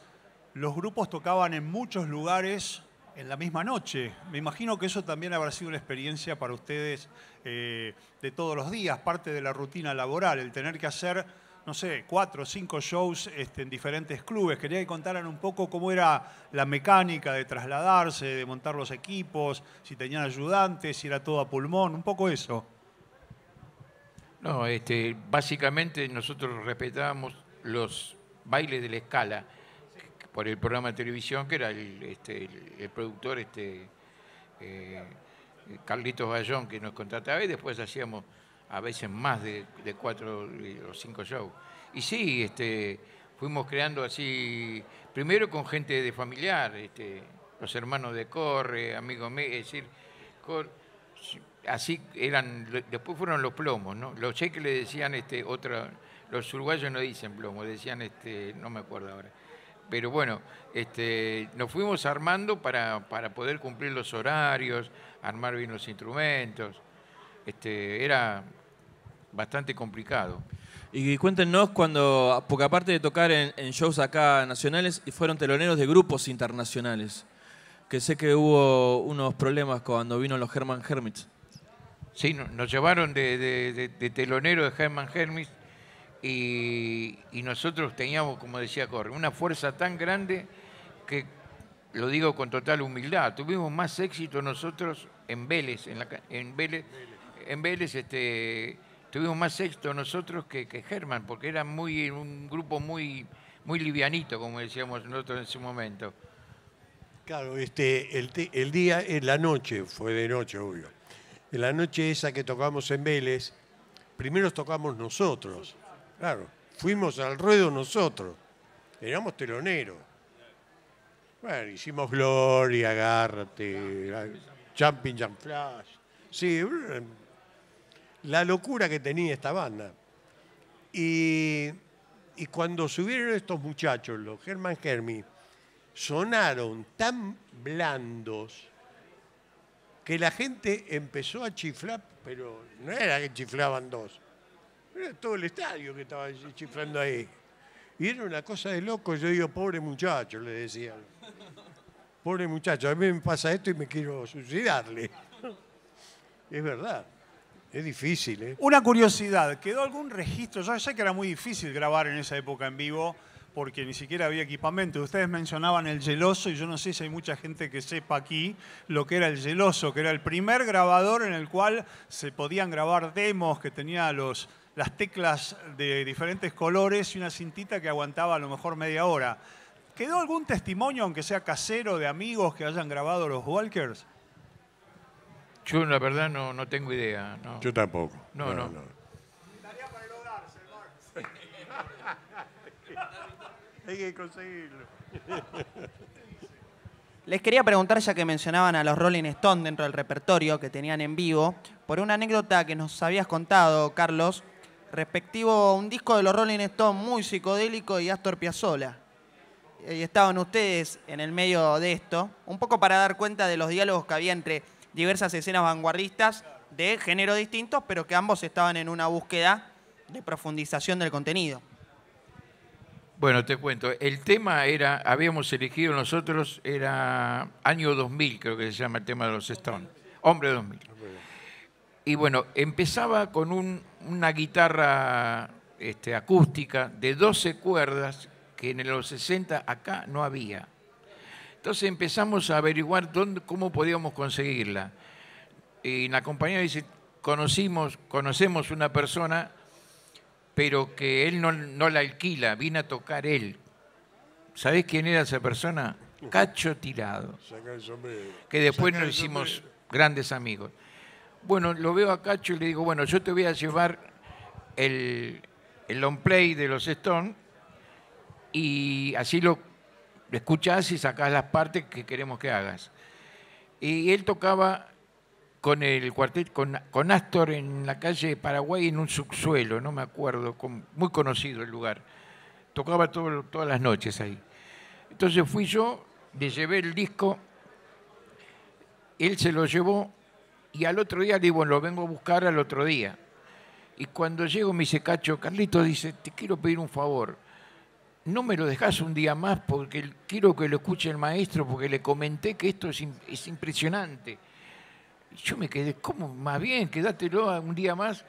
los grupos tocaban en muchos lugares en la misma noche. Me imagino que eso también habrá sido una experiencia para ustedes eh, de todos los días, parte de la rutina laboral, el tener que hacer no sé, cuatro o cinco shows este, en diferentes clubes. Quería que contaran un poco cómo era la mecánica de trasladarse, de montar los equipos, si tenían ayudantes, si era todo a pulmón, un poco eso.
No, este, básicamente nosotros respetábamos los bailes de la escala por el programa de televisión que era el, este, productor este, eh, Carlitos Bayón que nos contrataba y después hacíamos a veces más de, cuatro o cinco shows. Y sí, este, fuimos creando así, primero con gente de familiar, este, los hermanos de Corre, amigos míos, es decir, así eran, después fueron los plomos, ¿no? Los cheques le decían este, otra, los uruguayos no dicen plomo, decían este, no me acuerdo ahora. Pero bueno, este, nos fuimos armando para, para poder cumplir los horarios, armar bien los instrumentos.
Este, era bastante complicado. Y cuéntenos cuando, porque aparte de tocar en, shows acá nacionales, fueron teloneros de grupos internacionales, que sé que hubo unos problemas cuando vino los Herman Hermits. Sí, nos
llevaron de, telonero de Herman Hermits y, nosotros teníamos, como decía Corre, una fuerza tan grande que, lo digo con total humildad, tuvimos más éxito nosotros en Vélez, en, la, en Vélez, en Vélez este, tuvimos más sexto nosotros que, que Germán, porque era muy, un grupo muy, muy livianito, como decíamos nosotros en su momento.
Claro, este, el, día, en eh, la noche, fue de noche, obvio. En la noche esa que tocamos en Vélez, primero tocamos nosotros. Claro, fuimos al ruedo nosotros. Éramos teloneros. Bueno, hicimos Gloria, Agárrate, Jumping Jump Flash. Sí, eh, la locura que tenía esta banda. Y, cuando subieron estos muchachos, los Herman Germi, sonaron tan blandos que la gente empezó a chiflar, pero no era que chiflaban dos, era todo el estadio que estaba chiflando ahí. Y era una cosa de loco, yo digo, pobre muchacho, le decían. Pobre muchacho, a mí me pasa esto y me quiero suicidarle. [laughs] es verdad. Es difícil, ¿eh?
Una curiosidad,
¿quedó algún registro? Yo sé que era muy difícil
grabar en esa época en vivo porque ni siquiera había equipamiento. Ustedes mencionaban el geloso y yo no sé si hay mucha gente que sepa aquí lo que era el geloso, que era el primer grabador en el cual se podían grabar demos, que tenía los, las teclas de diferentes colores y una cintita que aguantaba a lo mejor media hora. ¿Quedó algún testimonio, aunque sea casero, de amigos que hayan grabado los Walkers?
Yo la verdad no, no tengo idea. Yo tampoco. No, no. no. [laughs]
Hay que conseguirlo. Les quería preguntar, ya que mencionaban a los Rolling Stones dentro del repertorio que tenían en vivo, por una anécdota que nos habías contado, Carlos, respectivo a un disco de los Rolling Stones muy psicodélico y Astor Piazzolla. Y estaban ustedes en el medio de esto, un poco para dar cuenta de los diálogos que había entre diversas escenas vanguardistas de género distintos, pero que ambos estaban en una búsqueda de profundización del contenido.
Bueno, te cuento. El tema era, habíamos elegido nosotros, era año 2000, creo que se llama el tema de los Stones. Hombre 2000. Y bueno, empezaba con una guitarra este, acústica de 12 cuerdas que en los 60 acá no había. Entonces empezamos a averiguar cómo podíamos conseguirla. Y la compañía dice, conocimos, conocemos una persona, pero que él no, la alquila, vino a tocar él. ¿Sabés quién era esa persona? Cacho Tirado. Que después nos hicimos grandes amigos. Bueno, lo veo a Cacho y le digo, bueno, yo te voy a llevar el, el long play de los Stones y así lo lo escuchás y sacás las partes que queremos que hagas. Y él tocaba con el cuartet, con, Astor en la calle de Paraguay, en un subsuelo, no me acuerdo, muy conocido el lugar. Tocaba todas las noches ahí. Entonces fui yo, le llevé el disco, él se lo llevó y al otro día le digo, lo vengo a buscar al otro día. Y cuando llego me dice, Cacho, Carlito dice, te quiero pedir un favor no me lo dejás un día más porque quiero que lo escuche el maestro, porque le comenté que esto es, impresionante. Yo me quedé, ¿cómo? Más bien, quédatelo un día más,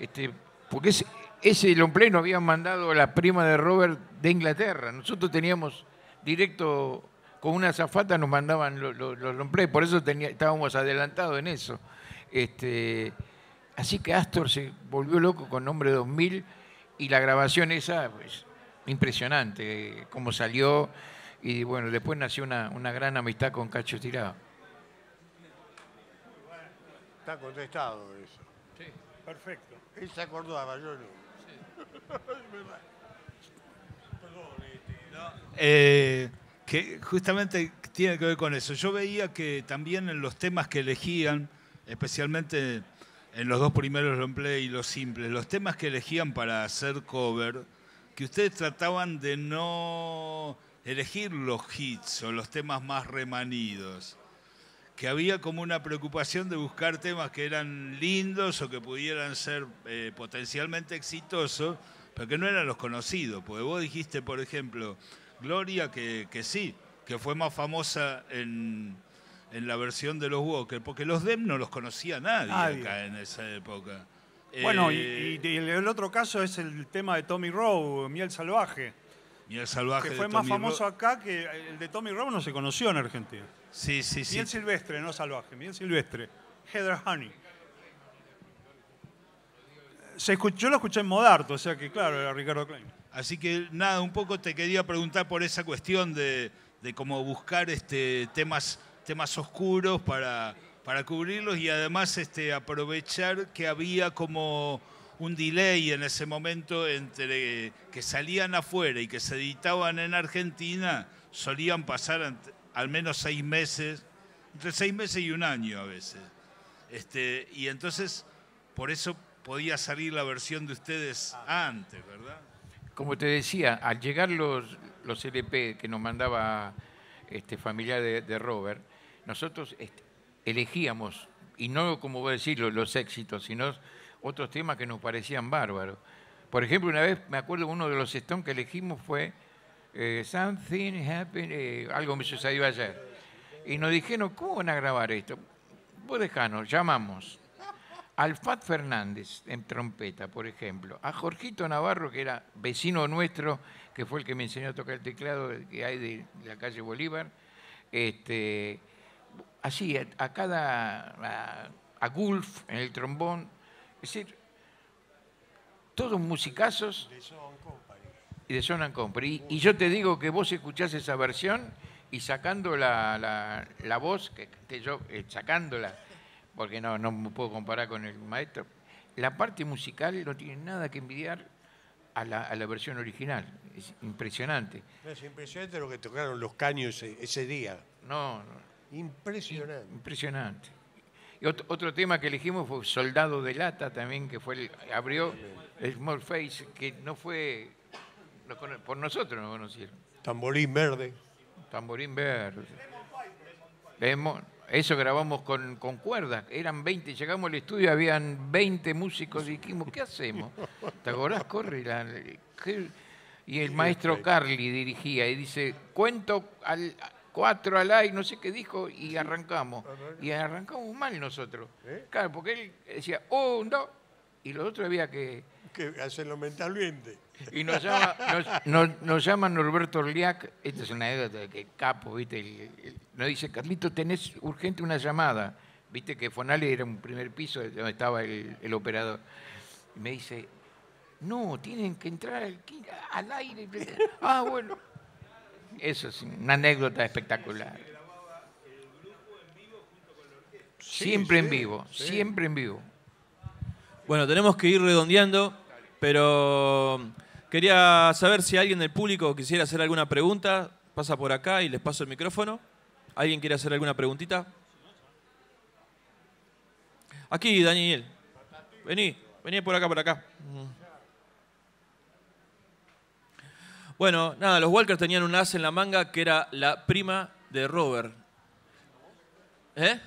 este, porque ese, ese lomplé nos habían mandado la prima de Robert de Inglaterra. Nosotros teníamos directo, con una zafata nos mandaban los, los, por eso estábamos adelantados en eso. Este, así que Astor se volvió loco con nombre 2000 y la grabación esa, pues, impresionante eh, cómo salió y bueno, después nació una, una gran amistad con Cacho Tirado.
Está contestado eso. Sí. Perfecto. Él se acordaba, yo no. Sí. [laughs]
Eh, que justamente tiene que ver con eso. Yo veía que también en los temas que elegían, especialmente en los dos primeros long y los simples, los temas que elegían para hacer cover que ustedes trataban de no elegir los hits o los temas más remanidos, que había como una preocupación de buscar temas que eran lindos o que pudieran ser eh, potencialmente exitosos, pero que no eran los conocidos, porque vos dijiste, por ejemplo, Gloria, que, sí, que fue más famosa en, la versión de los Walker, porque los Dem no los conocía nadie. acá en esa época. Bueno, y, eh, el
otro caso es el tema de Tommy Rowe, Miel Salvaje.
Miel Salvaje. Que fue más famoso
acá que el de Tommy Rowe no se conoció en Argentina. Sí, sí, sí. Miel silvestre, no salvaje, miel silvestre. Heather Honey.
Se escuchó, yo lo escuché en Modarto, o sea que claro, era Ricardo Klein. Así que nada, un poco te quería preguntar por esa cuestión de, de cómo buscar este, temas, temas oscuros para, para cubrirlos y además este, aprovechar que había como un delay en ese momento entre que salían afuera y que se editaban en Argentina, solían pasar al menos seis meses, entre seis meses y un año a veces. Este, y entonces, por eso podía salir la versión de ustedes antes, ¿verdad?
Como te decía, al llegar los, los LP que nos mandaba este familiar de, Robert, nosotros este, elegíamos, y no como voy a los, éxitos, sino otros temas que nos parecían bárbaros. Por ejemplo, una vez me acuerdo uno de los Stones que elegimos fue eh, Something Happened, eh, algo me sucedió ayer. Y nos dijeron, ¿cómo van a grabar esto? Vos dejanos, llamamos al Fat Fernández en trompeta, por ejemplo, a Jorgito Navarro, que era vecino nuestro, que fue el que me enseñó a tocar el teclado que hay de la calle Bolívar, este, así, a, cada, a, Gulf en el trombón, es decir, todos musicazos. De Son Company. Y de Son Company. Y, yo te digo que vos escuchás esa versión y sacando la, voz, que, yo, eh, sacándola, porque no, no me puedo comparar con el maestro, la parte musical no tiene nada que envidiar a la, versión original. Es impresionante. es impresionante lo que tocaron los caños e, ese día. No, no. Impresionante. Impresionante. Y otro, tema que elegimos fue Soldado de Lata también, que fue el, abrió el Small Face, que no fue por nosotros no conocieron. Tamborín Verde. Tamborín Verde. eso grabamos con, cuerdas. Eran 20, llegamos al estudio, habían 20 músicos y dijimos, ¿qué hacemos? ¿Te Corre? y el maestro Carly dirigía y dice, cuento al, cuatro al aire, no sé qué dijo y arrancamos. Ah, y arrancamos mal nosotros. ¿Eh? Claro, porque él decía, oh, no, y los otros había que... Que hacerlo mentalmente. Y nos llama, nos, Norberto Orliac, esta es una anécdota de que capo, ¿viste? El, nos dice, Carlito, tenés urgente una llamada. Viste que Fonales era un primer piso donde estaba el, operador. Y me dice, no, tienen que entrar al, al aire. [laughs] Ah, bueno. Eso es una anécdota espectacular. Siempre en vivo, siempre
en vivo. Bueno, tenemos que ir redondeando, pero quería saber si alguien del público quisiera hacer alguna pregunta. Pasa por acá y les paso el micrófono. ¿Alguien quiere hacer alguna preguntita? Aquí, Daniel. Vení, vení por acá, por acá. Bueno, nada, los Walkers tenían un as en la manga que era la prima de Robert. ¿Eh?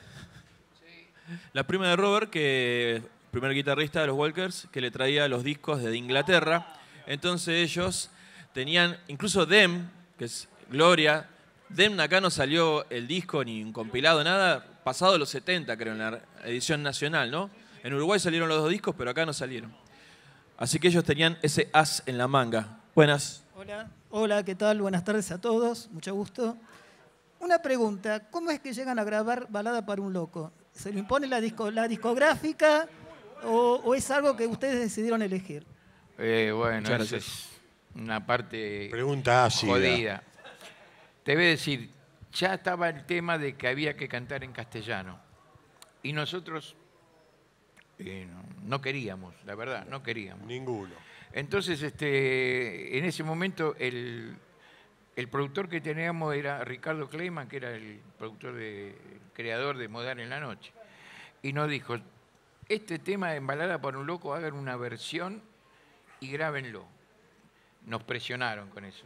La prima de Robert, que primer guitarrista de los Walkers, que le traía los discos de Inglaterra. Entonces ellos tenían, incluso Dem, que es Gloria, Dem acá no salió el disco ni un compilado, nada, pasado los 70 creo, en la edición nacional, ¿no? En Uruguay salieron los dos discos, pero acá no salieron. Así que ellos tenían ese as en la manga. Buenas.
Hola, hola, ¿qué tal? Buenas tardes a todos, mucho gusto. Una pregunta, ¿cómo es que llegan a grabar Balada para un Loco? ¿Se lo impone la, disco, discográfica o, es algo que ustedes decidieron elegir?
Eh, bueno, esa es una parte pregunta jodida. Te voy a decir, ya estaba el tema de que había que cantar en castellano. Y nosotros eh, no queríamos, la verdad, no queríamos. Ninguno. Entonces, este, en ese momento, el, productor que teníamos era Ricardo Kleiman, que era el productor, de, creador de Modar en la Noche. Y nos dijo, este tema de Embalada por un Loco, hagan una versión y grábenlo. Nos presionaron con eso.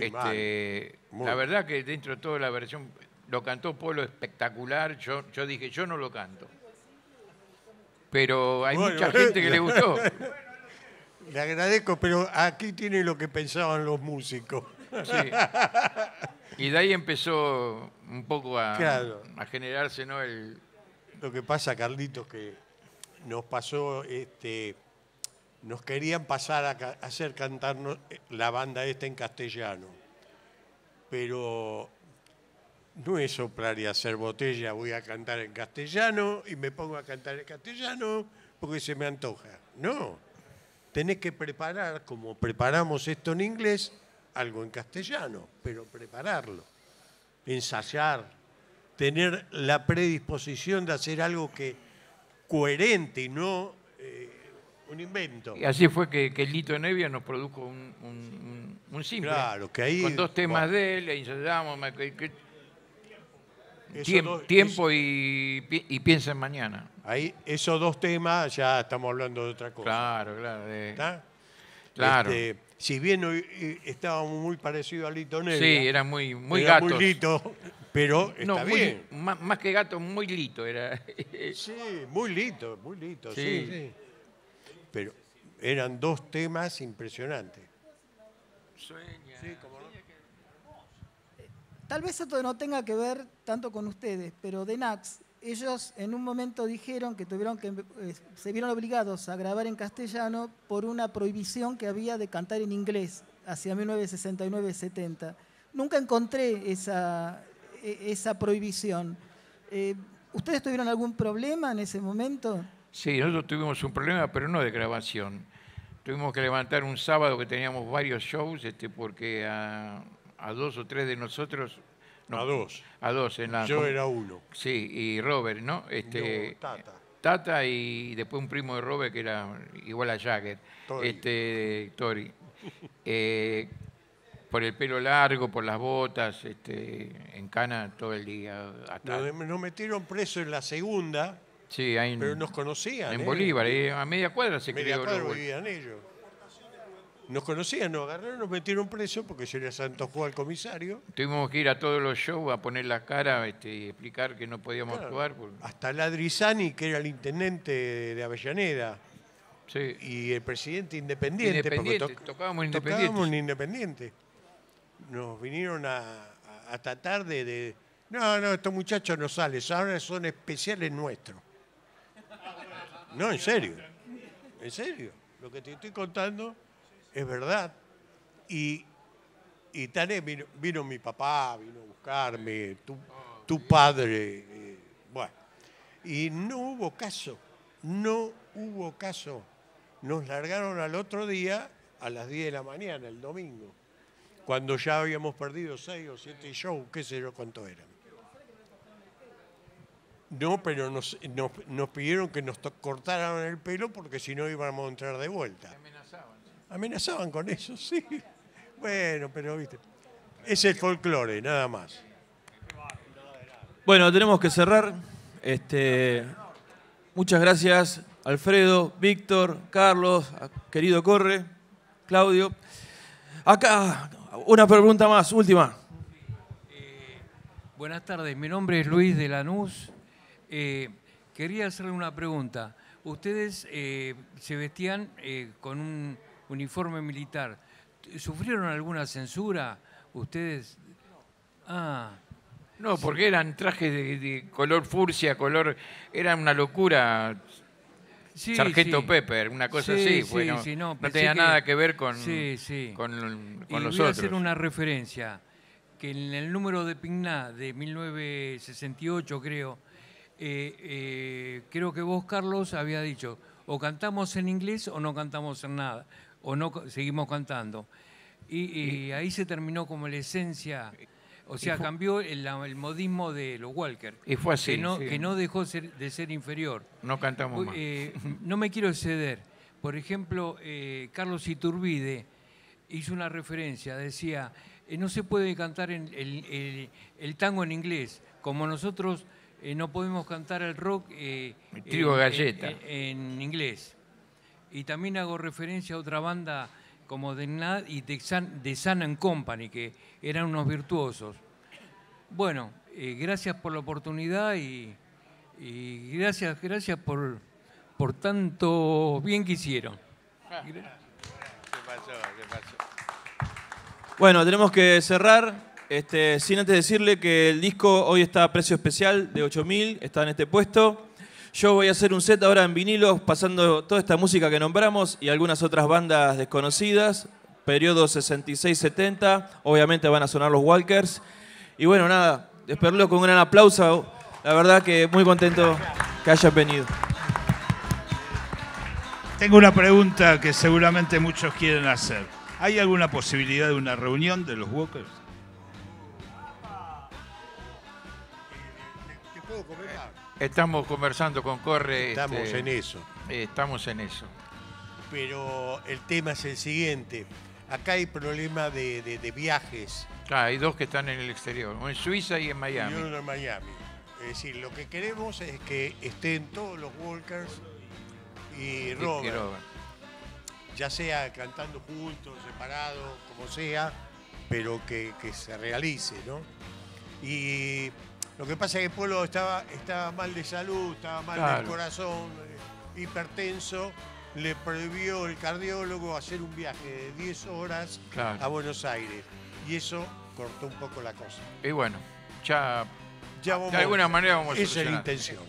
Este, Muy La verdad que dentro de toda la versión, lo cantó Polo espectacular. Yo, yo dije, yo no lo canto. Pero hay mucha gente que le [laughs] gustó.
Le agradezco, pero aquí tiene lo que pensaban los músicos. Sí.
Y de ahí empezó un poco a, generarse, ¿no? Lo que pasa, Carlitos, que
nos pasó, este, nos querían pasar a hacer cantarnos eh, la banda esta en castellano, pero no es soplar y hacer botella, voy a cantar en castellano y me pongo a cantar en castellano porque se me antoja. No, tenés que preparar, como preparamos esto en inglés, algo en castellano, pero prepararlo, ensayar, tener la predisposición de hacer algo que coherente
y no eh, un invento. Y así fue que, el Lito Nevia nos produjo un, un, simple. Claro, que ahí, con dos temas de él, ensayamos, tiempo y, piensa en mañana. Ahí, esos dos
temas ya estamos hablando de otra cosa. Claro, claro.
claro. Este, si
bien hoy eh, estábamos muy parecidos a Lito negro Sí, era muy, muy era Muy lito, pero está Más, que gato, muy lito era. [laughs] sí, muy lito, muy lito, sí. Pero eran dos temas impresionantes. Sueña.
Tal vez esto no tenga que ver tanto con ustedes, pero de Nax, ellos en un momento dijeron que tuvieron que eh, se vieron obligados a grabar en castellano por una prohibición que había de cantar en inglés hacia 1969-70. Nunca encontré esa, e, esa prohibición. Eh, ¿Ustedes tuvieron algún problema en ese momento?
Sí, nosotros tuvimos un problema, pero no de grabación. Tuvimos que levantar un sábado que teníamos varios shows, este, porque a, ah, a dos o tres de nosotros. No, a dos. A dos en la. Yo era uno. Sí, y Robert, ¿no? Este, Tata. Tata y después un primo de Robert que era igual a Jagger. Tori. Este, Tori. [laughs] Eh, por el pelo largo, por las botas, este, en cana todo el día. Nos, metieron preso en la segunda. Sí, pero nos conocían.
En ¿eh? Bolívar, a media cuadra se media vivían ellos. Nos conocían, nos agarraron, nos metieron preso porque yo era santo, al comisario.
Tuvimos que ir a todos los shows a poner la cara este, y explicar que no podíamos actuar.
Hasta Ladrizani, que era el intendente de Avellaneda, Sí. y el presidente independiente. porque Independiente, tocábamos independiente. Nos vinieron a, tarde de, de- No, no, estos muchachos no salen, ahora son especiales nuestros. No, en serio. En serio. Lo que te estoy contando es verdad. Y, y Tané vino, mi papá, vino a buscarme, tu, padre. Eh, bueno, y no hubo caso, no hubo caso. Nos largaron al otro día a las 10 de la mañana, el domingo, cuando ya habíamos perdido 6 o 7 shows, qué sé yo cuánto eran. No, pero nos, nos pidieron que nos cortaran el pelo porque si no íbamos a entrar de vuelta. Amenazaban con eso, [laughs] sí. Bueno, pero viste. Es el folclore, nada más.
Bueno, tenemos que cerrar. Este, muchas gracias, Alfredo, Víctor, Carlos, querido Corre, Claudio. Acá, una pregunta más, última.
Eh, buenas tardes, mi nombre es Luis de Lanús. Eh, quería hacerle una pregunta. Ustedes eh, se vestían con un uniforme militar.
¿Sufrieron alguna censura ustedes? Ah. No, porque eran trajes de, color furcia, color... Era una locura. Sargento Pepper, una cosa sí, así. no, no, tenía nada que ver con, con, con y los voy a hacer una
referencia, que en el número de Pigná de 1968, creo, eh, eh, creo que vos, Carlos, había dicho, o cantamos en inglés o no cantamos en nada o no seguimos cantando. Y, ahí se terminó como la esencia, o sea, cambió el, modismo de los Walker. Y fue así. Que no, que no dejó ser, de ser inferior. No cantamos más. Eh, [laughs] no me quiero exceder. Por ejemplo, eh, Carlos Iturbide hizo una referencia, decía, eh, no se puede cantar el, tango en inglés, como nosotros no podemos cantar el rock. trigo galleta. en inglés y también hago referencia a otra banda como The Nad y The San, Company, que eran unos virtuosos. Bueno, eh, gracias por la oportunidad y, gracias, gracias por,
tanto bien que hicieron. [laughs] Bueno, tenemos que cerrar. Este, sin antes decirle que el disco hoy está a precio especial de 8.000, está en este puesto. Yo voy a hacer un set ahora en vinilos, pasando toda esta música que nombramos y algunas otras bandas desconocidas, periodo 66-70, obviamente van a sonar los Walkers. Y bueno, nada, esperarlo con un gran aplauso, la verdad que muy contento que hayan venido.
Tengo una pregunta que seguramente muchos quieren hacer. ¿Hay alguna posibilidad de una reunión de los Walkers? Estamos conversando con Corre. Estamos este, en eso.
Estamos en eso.
Pero el tema es el siguiente. Acá hay problema de, viajes.
Ah, hay dos que están en el exterior, en Suiza y en Miami. Y uno
en Miami. Es decir, lo que queremos es que estén todos los Walkers y Robert. Ya sea cantando juntos, separados, como sea, pero que, que se realice, ¿no? Y lo que pasa es que el pueblo estaba, mal de salud, estaba mal del corazón, eh, hipertenso. Le prohibió el cardiólogo hacer un viaje de 10 horas a Buenos Aires. Y eso cortó un poco la cosa.
Y bueno, ya, de alguna manera vamos a Esa es la intención.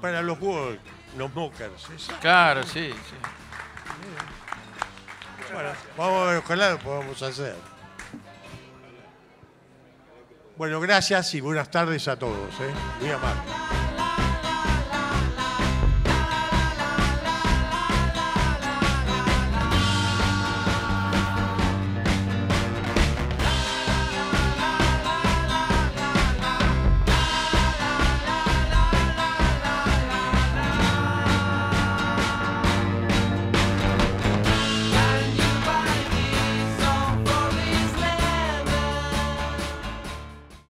Para los
Wolves, los Mockers.
Claro, sí, sí.
Bueno, vamos a ver, ojalá lo podamos hacer. Bueno, gracias y buenas tardes a todos. ¿eh? Muy amable.